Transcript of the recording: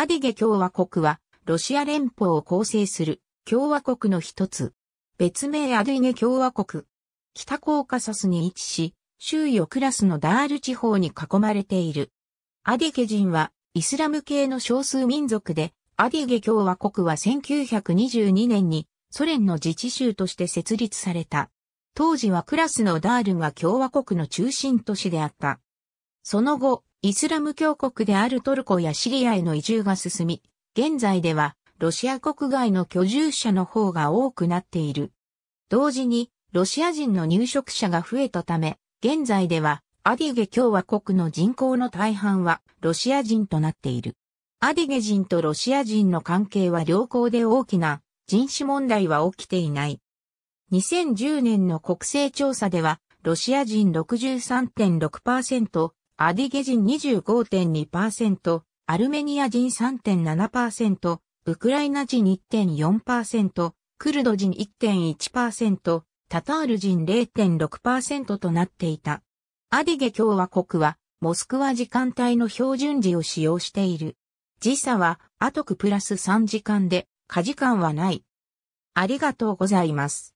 アディゲ共和国は、ロシア連邦を構成する共和国の一つ。別名アディゲ共和国。北コーカサスに位置し、周囲をクラスのダール地方に囲まれている。アディゲ人は、イスラム系の少数民族で、アディゲ共和国は1922年にソ連の自治州として設立された。当時はクラスのダールが共和国の中心都市であった。その後、イスラム教国であるトルコやシリアへの移住が進み、現在ではロシア国外の居住者の方が多くなっている。同時に、ロシア人の入植者が増えたため、現在ではアディゲ共和国の人口の大半はロシア人となっている。アディゲ人とロシア人の関係は良好で大きな人種問題は起きていない。2010年の国勢調査では、ロシア人63.6%、アディゲ人25.2%、アルメニア人3.7%、ウクライナ人1.4%、クルド人1.1%、タタール人0.6%となっていた。アディゲ共和国は、モスクワ時間帯の標準時を使用している。時差は、アトクプラス3時間で、過時間はない。ありがとうございます。